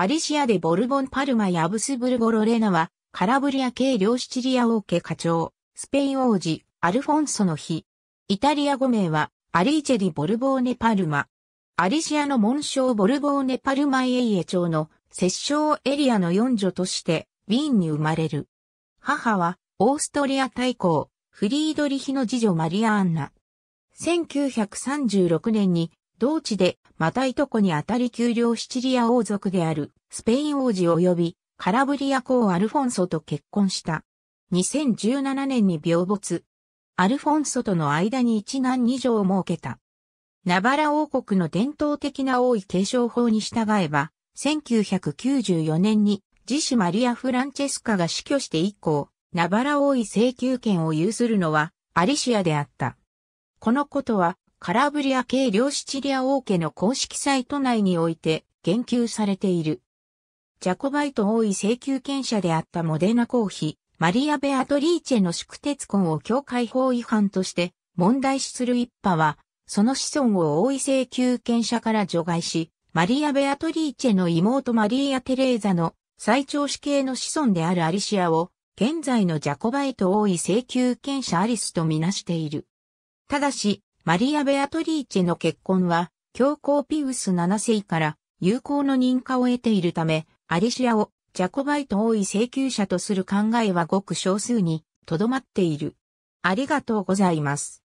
アリシアでボルボン・パルマやブスブルゴ・ロレナは、カラブリア系両シチリア王家課長、スペイン王子、アルフォンソの日。イタリア語名は、アリーチェリ・ボルボーネ・パルマ。アリシアの紋章ボルボーネ・パルマエイエ町の摂政エリアの四女として、ウィーンに生まれる。母は、オーストリア大公、フリードリヒの次女マリア・アンナ。1936年に同地で、またいとこにあたり丘陵シチリア王族である、スペイン王子及び、カラブリア公アルフォンソと結婚した。2017年に病没。アルフォンソとの間に一男二女を設けた。ナバラ王国の伝統的な王位継承法に従えば、1994年に、自主マリア・フランチェスカが死去して以降、ナバラ王位請求権を有するのは、アリシアであった。このことは、カラブリア系両シチリア王家の公式サイト内において言及されている。ジャコバイト王位請求権者であったモデナ公妃、マリア・ベアトリーチェの祝鉄婚を教会法違反として問題視する一派は、その子孫を王位請求権者から除外し、マリア・ベアトリーチェの妹マリーア・テレーザの最長子系の子孫であるアリシアを、現在のジャコバイト王位請求権者アリスとみなしている。ただし、マリア・ベアトリーチェの結婚は、教皇ピウス7世から友好の認可を得ているため、アリシアをジャコバイト多い請求者とする考えはごく少数にとどまっている。ありがとうございます。